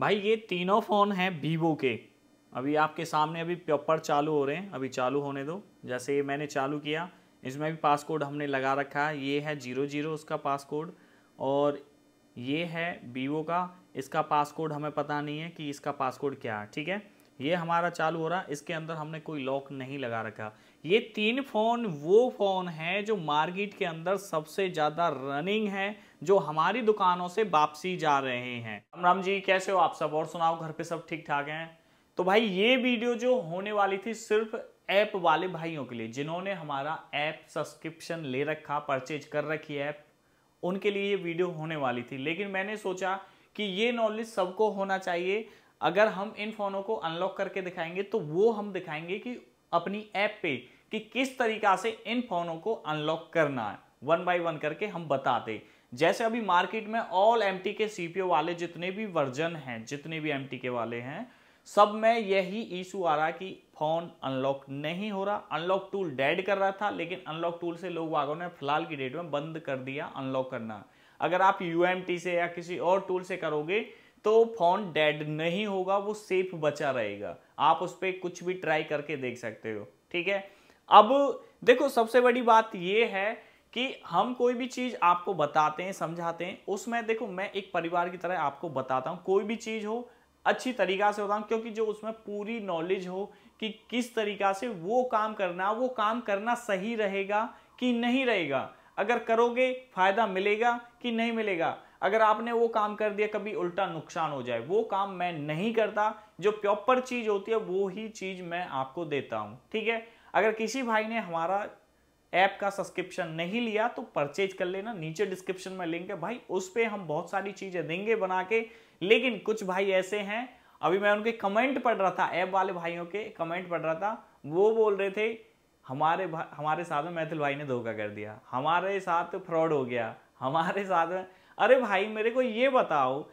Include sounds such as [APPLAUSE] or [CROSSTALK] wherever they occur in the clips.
भाई ये तीनों फ़ोन हैं वीवो के अभी आपके सामने अभी पेपर चालू हो रहे हैं अभी चालू होने दो जैसे ये मैंने चालू किया इसमें भी पास हमने लगा रखा है ये है जीरो जीरो उसका पासकोड और ये है वीवो का इसका पासकोड हमें पता नहीं है कि इसका पासकोड क्या है ठीक है ये हमारा चालू हो रहा इसके अंदर हमने कोई लॉक नहीं लगा रखा ये तीन फ़ोन वो फ़ोन है जो मार्केट के अंदर सबसे ज़्यादा रनिंग है जो हमारी दुकानों से वापसी जा रहे हैं राम राम जी कैसे हो आप सब और सुनाओ घर पे सब ठीक ठाक हैं तो भाई ये वीडियो जो होने वाली थी सिर्फ ऐप वाले भाइयों के लिए जिन्होंने हमारा ऐप सब्सक्रिप्शन ले रखा परचेज कर रखी ऐप उनके लिए ये वीडियो होने वाली थी लेकिन मैंने सोचा कि ये नॉलेज सबको होना चाहिए अगर हम इन फ़ोनों को अनलॉक करके दिखाएंगे तो वो हम दिखाएंगे कि अपनी ऐप पे कि किस तरीका से इन फ़ोनों को अनलॉक करना है वन बाई वन करके हम बताते जैसे अभी मार्केट में ऑल एम के सी वाले जितने भी वर्जन हैं जितने भी एम के वाले हैं सब में यही इशू आ रहा कि फ़ोन अनलॉक नहीं हो रहा अनलॉक टूल डेड कर रहा था लेकिन अनलॉक टूल से लोग वागों ने फिलहाल की डेट में बंद कर दिया अनलॉक करना अगर आप यू से या किसी और टूल से करोगे तो फोन डेड नहीं होगा वो सेफ बचा रहेगा आप उस पर कुछ भी ट्राई करके देख सकते हो ठीक है अब देखो सबसे बड़ी बात ये है कि हम कोई भी चीज़ आपको बताते हैं समझाते हैं उसमें देखो मैं एक परिवार की तरह आपको बताता हूँ कोई भी चीज़ हो अच्छी तरीका से बताऊं क्योंकि जो उसमें पूरी नॉलेज हो कि किस तरीका से वो काम करना वो काम करना सही रहेगा कि नहीं रहेगा अगर करोगे फायदा मिलेगा कि नहीं मिलेगा अगर आपने वो काम कर दिया कभी उल्टा नुकसान हो जाए वो काम मैं नहीं करता जो प्रॉपर चीज़ होती है वो ही चीज़ मैं आपको देता हूँ ठीक है अगर किसी भाई ने हमारा ऐप का सब्सक्रिप्शन नहीं लिया तो परचेज कर लेना नीचे डिस्क्रिप्शन में लिंक है भाई उस पर हम बहुत सारी चीज़ें देंगे बना के लेकिन कुछ भाई ऐसे हैं अभी मैं उनके कमेंट पढ़ रहा था ऐप वाले भाइयों के कमेंट पढ़ रहा था वो बोल रहे थे हमारे हमारे साथ में मैथिल भाई ने धोखा कर दिया हमारे साथ फ्रॉड हो गया हमारे साथ में अरे भाई मेरे को ये बताओ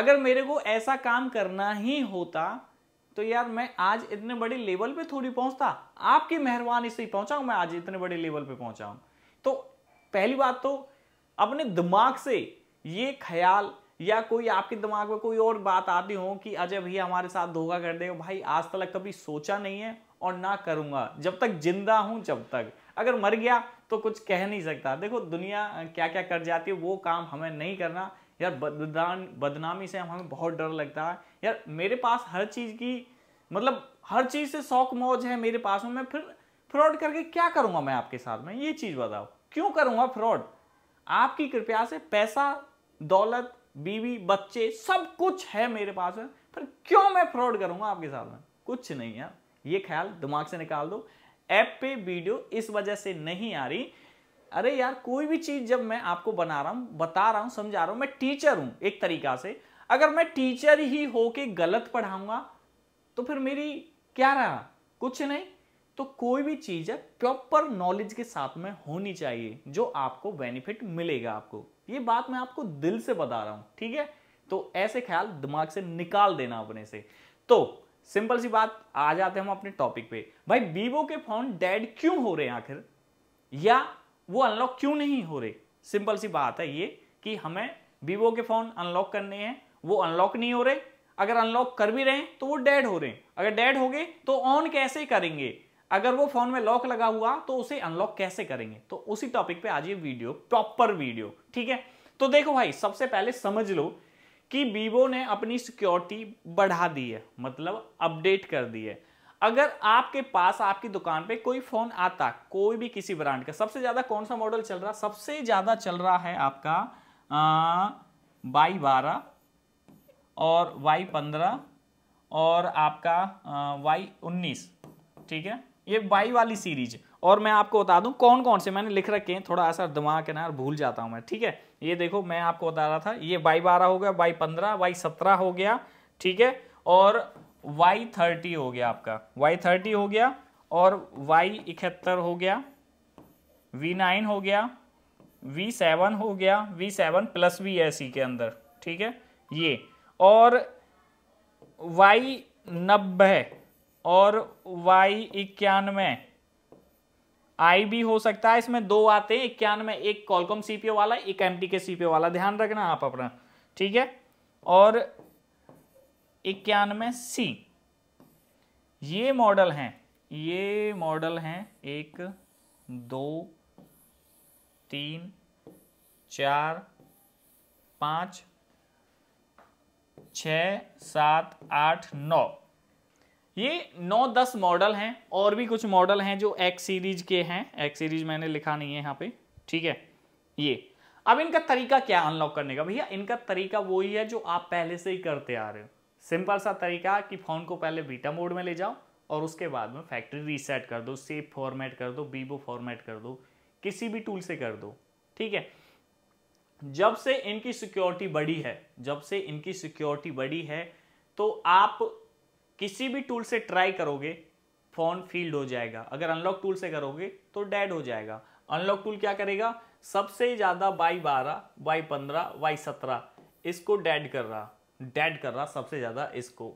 अगर मेरे को ऐसा काम करना ही होता तो यार मैं आज इतने बड़े लेवल पे थोड़ी पहुंचता आपकी मेहरबानी से ही पहुंचा मैं आज इतने बड़े लेवल पे पहुंचा हूं तो पहली बात तो अपने दिमाग से ये ख्याल या कोई आपके दिमाग में कोई और बात आती हो कि अजय भैया हमारे साथ धोखा कर देगा भाई आज तक कभी सोचा नहीं है और ना करूँगा जब तक जिंदा हूं जब तक अगर मर गया तो कुछ कह नहीं सकता देखो दुनिया क्या क्या कर जाती है वो काम हमें नहीं करना यार बदनाम बदनामी से हमें बहुत डर लगता है यार मेरे पास हर चीज़ की मतलब हर चीज़ से शौक मौज है मेरे पास में मैं फिर फ्रॉड करके क्या करूँगा मैं आपके साथ में ये चीज़ बताओ क्यों करूँगा फ्रॉड आपकी कृपया से पैसा दौलत बीवी बच्चे सब कुछ है मेरे पास में फिर क्यों मैं फ्रॉड करूँगा आपके साथ में कुछ नहीं यार ये ख्याल दिमाग से निकाल दो ऐप पे वीडियो इस वजह से नहीं आ रही अरे यार कोई भी चीज़ जब मैं आपको बना रहा हूं बता रहा हूं समझा रहा हूं मैं टीचर हूं एक तरीका से अगर मैं टीचर ही होके गलत पढ़ाऊंगा तो फिर मेरी क्या रहा कुछ नहीं तो कोई भी चीज़ है प्रॉपर नॉलेज के साथ में होनी चाहिए जो आपको बेनिफिट मिलेगा आपको ये बात मैं आपको दिल से बता रहा हूं ठीक है तो ऐसे ख्याल दिमाग से निकाल देना अपने से तो सिंपल सी बात आ जाते हैं हम अपने टॉपिक पे भाई वीवो के फोन डेड क्यों हो रहे हैं आखिर या वो अनलॉक क्यों नहीं हो रहे सिंपल सी बात है ये कि हमें वीवो के फोन अनलॉक करने हैं वो अनलॉक नहीं हो रहे अगर अनलॉक कर भी रहे हैं तो वो डेड हो रहे हैं अगर डेड हो गए तो ऑन कैसे करेंगे अगर वो फोन में लॉक लगा हुआ तो उसे अनलॉक कैसे करेंगे तो उसी टॉपिक पे आज ये वीडियो प्रॉपर वीडियो ठीक है तो देखो भाई सबसे पहले समझ लो कि वीवो ने अपनी सिक्योरिटी बढ़ा दी है मतलब अपडेट कर दी है अगर आपके पास आपकी दुकान पे कोई फोन आता कोई भी किसी ब्रांड का सबसे ज्यादा कौन सा मॉडल चल रहा सबसे ज्यादा चल रहा है आपका वाई बारह और वाई पंद्रह और आपका वाई उन्नीस ठीक है ये वाई वाली सीरीज और मैं आपको बता दूं कौन कौन से मैंने लिख रखे हैं थोड़ा ऐसा दिमाग के ना भूल जाता हूं मैं ठीक है ये देखो मैं आपको बता रहा था ये बाई बारह हो गया बाई पंद्रह वाई सत्रह हो गया ठीक है और वाई थर्टी हो गया आपका वाई थर्टी हो गया और वाई इकहत्तर हो गया वी नाइन हो गया वी सेवन हो गया वी सेवन प्लस वी है सी के अंदर ठीक है ये और वाई नब्बे और वाई इक्यानवे आई भी हो सकता है इसमें दो आते हैं इक्यानवे एक कॉलकॉम सीपीओ वाला एक एम के सीपीओ वाला ध्यान रखना आप अपना ठीक है और इक्यानवे सी ये मॉडल हैं ये मॉडल हैं एक दो तीन चार पाँच छ सात आठ नौ ये नौ दस मॉडल हैं और भी कुछ मॉडल हैं जो एक्स सीरीज के हैं एक्स सीरीज मैंने लिखा नहीं है यहाँ पे ठीक है ये अब इनका तरीका क्या अनलॉक करने का भैया इनका तरीका वही है जो आप पहले से ही करते आ रहे हो सिंपल सा तरीका कि फ़ोन को पहले बीटा मोड में ले जाओ और उसके बाद में फैक्ट्री रीसेट कर दो सेफ फॉर्मेट कर दो बीबो फॉर्मेट कर दो किसी भी टूल से कर दो ठीक है जब से इनकी सिक्योरिटी बढ़ी है जब से इनकी सिक्योरिटी बढ़ी है तो आप किसी भी टूल से ट्राई करोगे फोन फील्ड हो जाएगा अगर अनलॉक टूल से करोगे तो डेड हो जाएगा अनलॉक टूल क्या करेगा सबसे ज़्यादा बाई बारह बाई पंद्रह बाई सत्रह इसको डेड कर रहा डेड कर रहा सबसे ज़्यादा इसको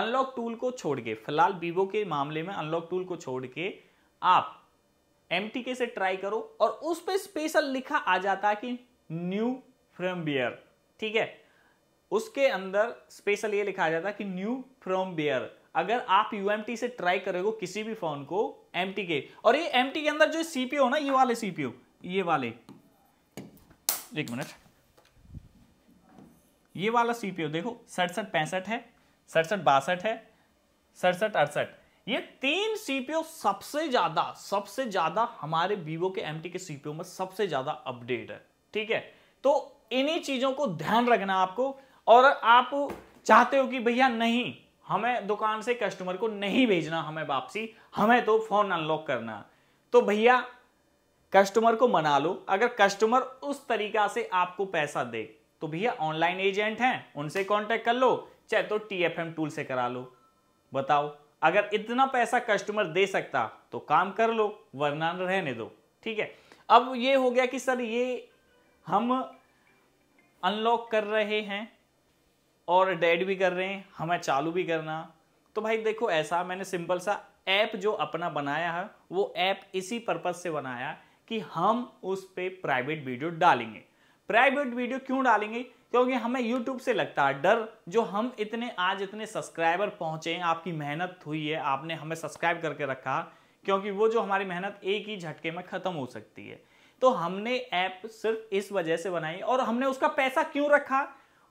अनलॉक टूल को छोड़ के फिलहाल वीवो के मामले में अनलॉक टूल को छोड़ के आप एम से ट्राई करो और उस पर स्पेशल लिखा आ जाता है कि न्यू फ्रेमवेयर ठीक है उसके अंदर स्पेशल ये लिखा जाता है कि न्यू फ्रॉम बेयर अगर आप यू से ट्राई करेगा किसी भी फोन को एम के और ये एम के अंदर जो सीपीओ ना ये वाले सीपीओ ये वाले एक मिनट ये वाला सीपीओ देखो सड़सठ पैंसठ है सड़सठ बासठ है सड़सठ अड़सठ ये तीन सीपीओ सबसे ज्यादा सबसे ज्यादा हमारे वीवो के एम के सीपीओ में सबसे ज्यादा अपडेट है ठीक है तो इन्हीं चीजों को ध्यान रखना आपको और आप चाहते हो कि भैया नहीं हमें दुकान से कस्टमर को नहीं भेजना हमें वापसी हमें तो फोन अनलॉक करना तो भैया कस्टमर को मना लो अगर कस्टमर उस तरीका से आपको पैसा दे तो भैया ऑनलाइन एजेंट हैं उनसे कांटेक्ट कर लो चाहे तो टीएफएम टूल से करा लो बताओ अगर इतना पैसा कस्टमर दे सकता तो काम कर लो वरना रहने दो ठीक है अब ये हो गया कि सर ये हम अनलॉक कर रहे हैं और डेड भी कर रहे हैं हमें चालू भी करना तो भाई देखो ऐसा मैंने सिंपल सा ऐप जो अपना बनाया है वो ऐप इसी पर्पज से बनाया कि हम उस पर प्राइवेट वीडियो डालेंगे प्राइवेट वीडियो क्यों डालेंगे क्योंकि हमें YouTube से लगता है डर जो हम इतने आज इतने सब्सक्राइबर पहुंचे आपकी मेहनत हुई है आपने हमें सब्सक्राइब करके रखा क्योंकि वो जो हमारी मेहनत एक ही झटके में ख़त्म हो सकती है तो हमने ऐप सिर्फ इस वजह से बनाई और हमने उसका पैसा क्यों रखा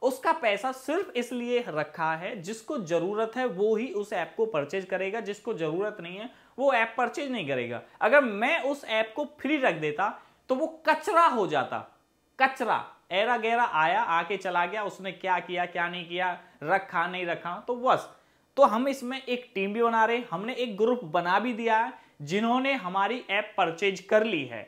उसका पैसा सिर्फ इसलिए रखा है जिसको ज़रूरत है वो ही उस ऐप को परचेज करेगा जिसको ज़रूरत नहीं है वो ऐप परचेज नहीं करेगा अगर मैं उस ऐप को फ्री रख देता तो वो कचरा हो जाता कचरा एरा गहरा आया आके चला गया उसने क्या किया क्या नहीं किया रखा नहीं रखा तो बस तो हम इसमें एक टीम भी बना रहे हमने एक ग्रुप बना भी दिया है जिन्होंने हमारी ऐप परचेज कर ली है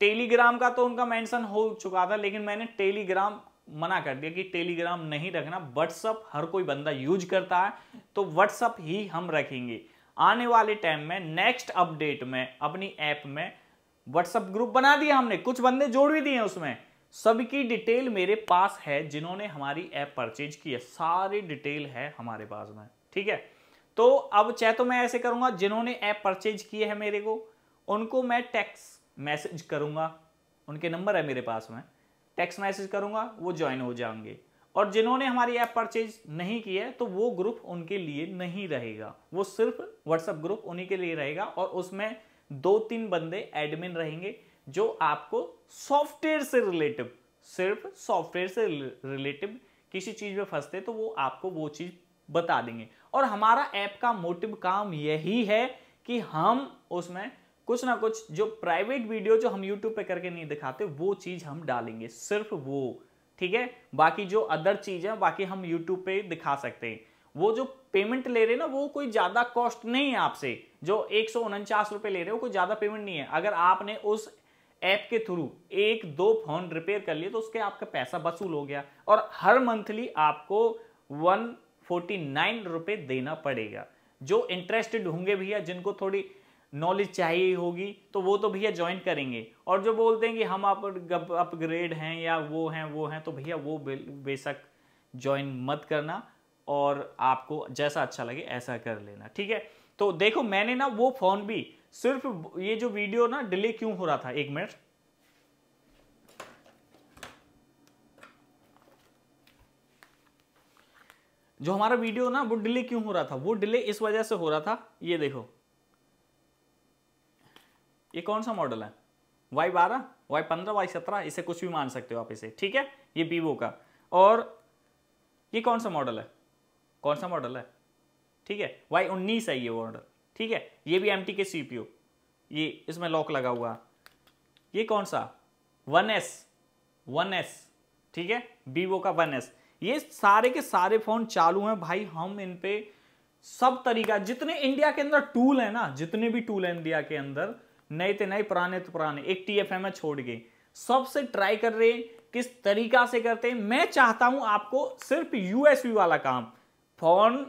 टेलीग्राम का तो उनका मेंशन हो चुका था लेकिन मैंने टेलीग्राम मना कर दिया कि टेलीग्राम नहीं रखना व्हाट्सअप हर कोई बंदा यूज करता है तो व्हाट्सअप ही हम रखेंगे आने वाले टाइम में नेक्स्ट अपडेट में अपनी ऐप में व्हाट्सअप ग्रुप बना दिया हमने कुछ बंदे जोड़ भी दिए उसमें सबकी डिटेल मेरे पास है जिन्होंने हमारी ऐप परचेज की है सारी डिटेल है हमारे पास में ठीक है तो अब चाहे तो मैं ऐसे करूंगा जिन्होंने ऐप परचेज किए है मेरे को उनको मैं टेक्स मैसेज करूंगा उनके नंबर है मेरे पास में टेक्स्ट मैसेज करूंगा वो ज्वाइन हो जाएंगे और जिन्होंने हमारी ऐप परचेज नहीं की है तो वो ग्रुप उनके लिए नहीं रहेगा वो सिर्फ व्हाट्सएप ग्रुप उन्हीं के लिए रहेगा और उसमें दो तीन बंदे एडमिन रहेंगे जो आपको सॉफ्टवेयर से रिलेटिव सिर्फ सॉफ्टवेयर से रिलेटिव किसी चीज़ में फंसते तो वो आपको वो चीज़ बता देंगे और हमारा ऐप का मोटिव काम यही है कि हम उसमें कुछ ना कुछ जो प्राइवेट वीडियो जो हम यूट्यूब पे करके नहीं दिखाते वो चीज़ हम डालेंगे सिर्फ वो ठीक है बाकी जो अदर चीज़ है बाकी हम यूट्यूब पे दिखा सकते हैं वो जो पेमेंट ले रहे हैं ना वो कोई ज़्यादा कॉस्ट नहीं है आपसे जो एक सौ ले रहे हो कोई ज़्यादा पेमेंट नहीं है अगर आपने उस ऐप के थ्रू एक दो फोन रिपेयर कर लिए तो उसके आपका पैसा वसूल हो गया और हर मंथली आपको वन फोर्टी नाइन देना पड़ेगा जो इंटरेस्टेड होंगे भैया जिनको थोड़ी नॉलेज चाहिए होगी तो वो तो भैया ज्वाइन करेंगे और जो बोलते हैं कि हम आप अपग्रेड हैं या वो हैं वो हैं तो भैया वो बेशक ज्वाइन मत करना और आपको जैसा अच्छा लगे ऐसा कर लेना ठीक है तो देखो मैंने ना वो फोन भी सिर्फ ये जो वीडियो ना डिले क्यों हो रहा था एक मिनट जो हमारा वीडियो ना वो डिले क्यों हो रहा था वो डिले इस वजह से हो रहा था ये देखो ये कौन सा मॉडल है वाई बारह वाई पंद्रह वाई सत्रह इसे कुछ भी मान सकते हो आप इसे ठीक है ये वीवो का और ये कौन सा मॉडल है कौन सा मॉडल है ठीक है वाई उन्नीस है ये मॉडल ठीक है ये भी एम के सी ये इसमें लॉक लगा हुआ ये कौन सा वन एस वन एस ठीक है वीवो का वन एस ये सारे के सारे फोन चालू हैं भाई हम इन पे सब तरीका जितने इंडिया के अंदर टूल है ना जितने भी टूल है इंडिया के अंदर नए थे नए पुराने तो पुराने एक टी एफ एम छोड़ गए सबसे ट्राई कर रहे हैं किस तरीका से करते हैं मैं चाहता हूं आपको सिर्फ यूएसबी वाला काम फोन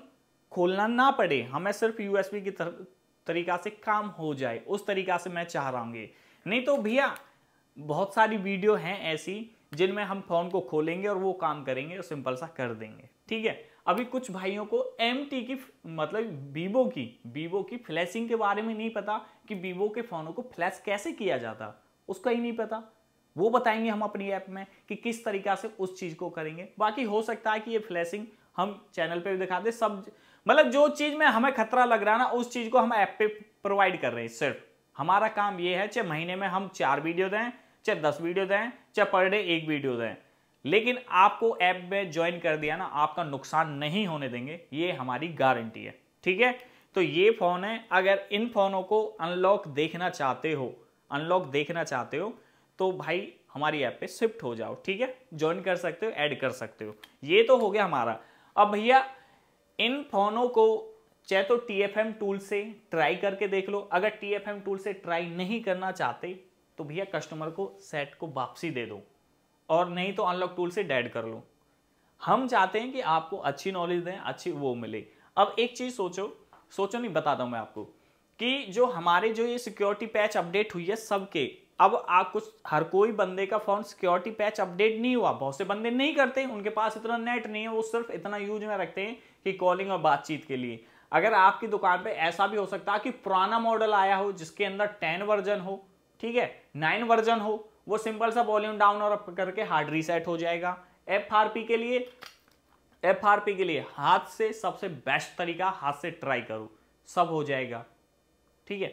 खोलना ना पड़े हमें सिर्फ यूएसबी की तर, तरीका से काम हो जाए उस तरीका से मैं चाह रहा हूँ नहीं तो भैया बहुत सारी वीडियो हैं ऐसी जिनमें हम फोन को खोलेंगे और वो काम करेंगे और सिंपल सा कर देंगे ठीक है अभी कुछ भाइयों को एम टी की मतलब वीवो की वीवो की फ्लैशिंग के बारे में नहीं पता कि वीवो के फ़ोनों को फ्लैश कैसे किया जाता उसका ही नहीं पता वो बताएंगे हम अपनी ऐप में कि किस तरीका से उस चीज़ को करेंगे बाकी हो सकता है कि ये फ्लैशिंग हम चैनल पे भी दिखा दें सब मतलब जो चीज़ में हमें खतरा लग रहा है ना उस चीज़ को हम ऐप पे प्रोवाइड कर रहे हैं सिर्फ हमारा काम ये है चाहे महीने में हम चार वीडियो दें चाहे दस वीडियो दें चाहे पर डे एक वीडियो दें लेकिन आपको ऐप में ज्वाइन कर दिया ना आपका नुकसान नहीं होने देंगे ये हमारी गारंटी है ठीक है तो ये फोन है अगर इन फोनों को अनलॉक देखना चाहते हो अनलॉक देखना चाहते हो तो भाई हमारी ऐप पे शिफ्ट हो जाओ ठीक है ज्वाइन कर सकते हो ऐड कर सकते हो ये तो हो गया हमारा अब भैया इन फोनों को चाहे तो टी टूल से ट्राई करके देख लो अगर टी टूल से ट्राई नहीं करना चाहते तो भैया कस्टमर को सेट को वापसी दे दो और नहीं तो अनलॉक टूल से डेड कर लो हम चाहते हैं कि आपको अच्छी नॉलेज दें अच्छी वो मिले अब एक चीज़ सोचो सोचो नहीं बताता हूं मैं आपको कि जो हमारे जो ये सिक्योरिटी पैच अपडेट हुई है सबके अब आप कुछ हर कोई बंदे का फोन सिक्योरिटी पैच अपडेट नहीं हुआ बहुत से बंदे नहीं करते उनके पास इतना नेट नहीं है वो सिर्फ इतना यूज में रखते हैं कि कॉलिंग और बातचीत के लिए अगर आपकी दुकान पे ऐसा भी हो सकता है कि पुराना मॉडल आया हो जिसके अंदर टेन वर्जन हो ठीक है नाइन वर्जन हो वो सिंपल सा वॉल्यूम डाउन और अप करके हार्ड रीसेट हो जाएगा एफ के लिए एफ के लिए हाथ से सबसे बेस्ट तरीका हाथ से ट्राई करो सब हो जाएगा ठीक है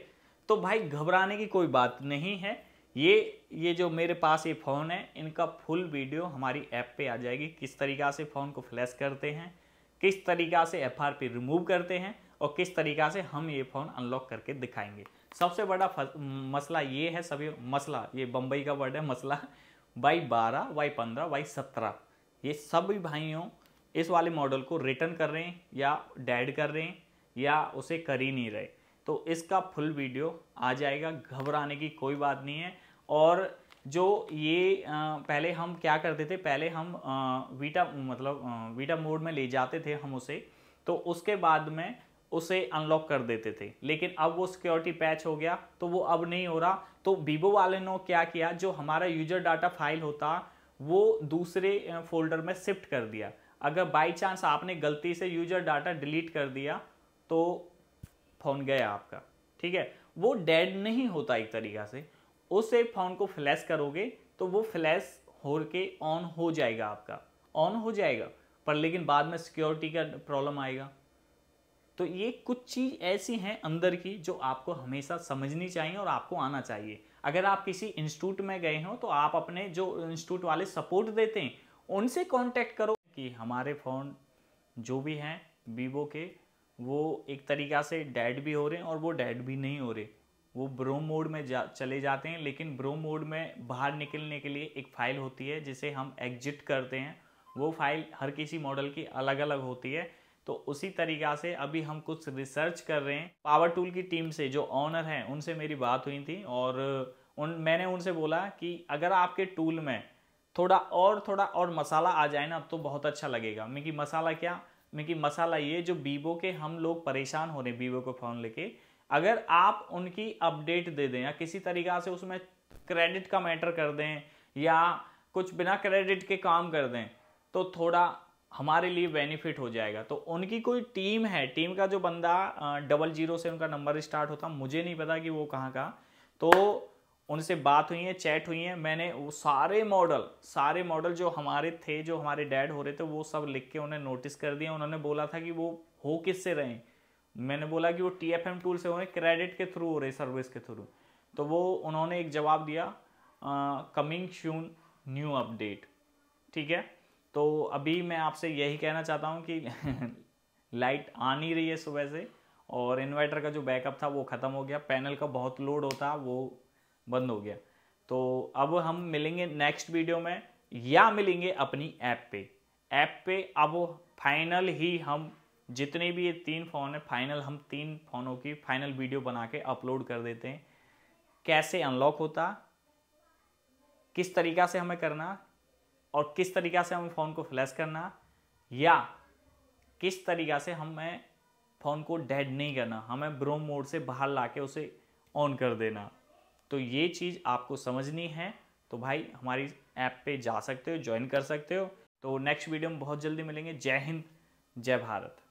तो भाई घबराने की कोई बात नहीं है ये ये जो मेरे पास ये फ़ोन है इनका फुल वीडियो हमारी ऐप पे आ जाएगी किस तरीका से फ़ोन को फ्लैश करते हैं किस तरीका से एफ रिमूव करते हैं और किस तरीका से हम ये फ़ोन अनलॉक करके दिखाएंगे सबसे बड़ा मसला ये है सभी मसला ये बम्बई का वर्ड है मसला वाई बारह वाई पंद्रह वाई सत्रह ये सभी भाइयों इस वाले मॉडल को रिटर्न कर रहे हैं या डैड कर रहे हैं या उसे कर ही नहीं रहे तो इसका फुल वीडियो आ जाएगा घबराने की कोई बात नहीं है और जो ये पहले हम क्या करते थे पहले हम वीटा मतलब वीटा मोड में ले जाते थे हम उसे तो उसके बाद में उसे अनलॉक कर देते थे लेकिन अब वो सिक्योरिटी पैच हो गया तो वो अब नहीं हो रहा तो वीवो वाले ने क्या किया जो हमारा यूजर डाटा फाइल होता वो दूसरे फोल्डर में शिफ्ट कर दिया अगर बाई चांस आपने गलती से यूजर डाटा डिलीट कर दिया तो फ़ोन गया आपका ठीक है वो डेड नहीं होता एक तरीका से उसे फ़ोन को फ्लैश करोगे तो वो फ्लैश हो के ऑन हो जाएगा आपका ऑन हो जाएगा पर लेकिन बाद में सिक्योरिटी का प्रॉब्लम आएगा तो ये कुछ चीज़ ऐसी हैं अंदर की जो आपको हमेशा समझनी चाहिए और आपको आना चाहिए अगर आप किसी इंस्टीट्यूट में गए हो तो आप अपने जो इंस्टीट्यूट वाले सपोर्ट देते हैं उनसे कांटेक्ट करो कि हमारे फ़ोन जो भी हैं वीवो के वो एक तरीक़ा से डेड भी हो रहे हैं और वो डेड भी नहीं हो रहे वो ब्रो मोड में जा चले जाते हैं लेकिन ब्रो मोड में बाहर निकलने के लिए एक फ़ाइल होती है जिसे हम एग्जिट करते हैं वो फाइल हर किसी मॉडल की अलग अलग होती है तो उसी तरीका से अभी हम कुछ रिसर्च कर रहे हैं पावर टूल की टीम से जो ऑनर हैं उनसे मेरी बात हुई थी और उन मैंने उनसे बोला कि अगर आपके टूल में थोड़ा और थोड़ा और मसाला आ जाए ना तो बहुत अच्छा लगेगा मैं कि मसाला क्या मैं कि मसाला ये जो बीबो के हम लोग परेशान हो रहे हैं बीबो को फ़ोन लेके अगर आप उनकी अपडेट दे दें या किसी तरीका से उसमें क्रेडिट का मैटर कर दें या कुछ बिना क्रेडिट के काम कर दें तो थोड़ा हमारे लिए बेनिफिट हो जाएगा तो उनकी कोई टीम है टीम का जो बंदा डबल जीरो से उनका नंबर स्टार्ट होता मुझे नहीं पता कि वो कहाँ का तो उनसे बात हुई है चैट हुई है मैंने वो सारे मॉडल सारे मॉडल जो हमारे थे जो हमारे डैड हो रहे थे वो सब लिख के उन्हें नोटिस कर दिया उन्होंने बोला था कि वो हो किस से रहे मैंने बोला कि वो टी एफ एम टूल से हो रहे क्रेडिट के थ्रू हो रहे सर्विस के थ्रू तो वो उन्होंने एक जवाब दिया कमिंग शून न्यू अपडेट ठीक है तो अभी मैं आपसे यही कहना चाहता हूँ कि [LAUGHS] लाइट आ नहीं रही है सुबह से और इन्वर्टर का जो बैकअप था वो ख़त्म हो गया पैनल का बहुत लोड होता वो बंद हो गया तो अब हम मिलेंगे नेक्स्ट वीडियो में या मिलेंगे अपनी ऐप पे ऐप पे अब फाइनल ही हम जितने भी ये तीन फ़ोन है फाइनल हम तीन फ़ोनों की फाइनल वीडियो बना के अपलोड कर देते हैं कैसे अनलॉक होता किस तरीका से हमें करना और किस तरीक़ा से हमें फ़ोन को फ्लैश करना या किस तरीक़ा से हमें फ़ोन को डेड नहीं करना हमें ब्रोम मोड से बाहर ला के उसे ऑन कर देना तो ये चीज़ आपको समझनी है तो भाई हमारी ऐप पे जा सकते हो ज्वाइन कर सकते हो तो नेक्स्ट वीडियो में बहुत जल्दी मिलेंगे जय हिंद जय भारत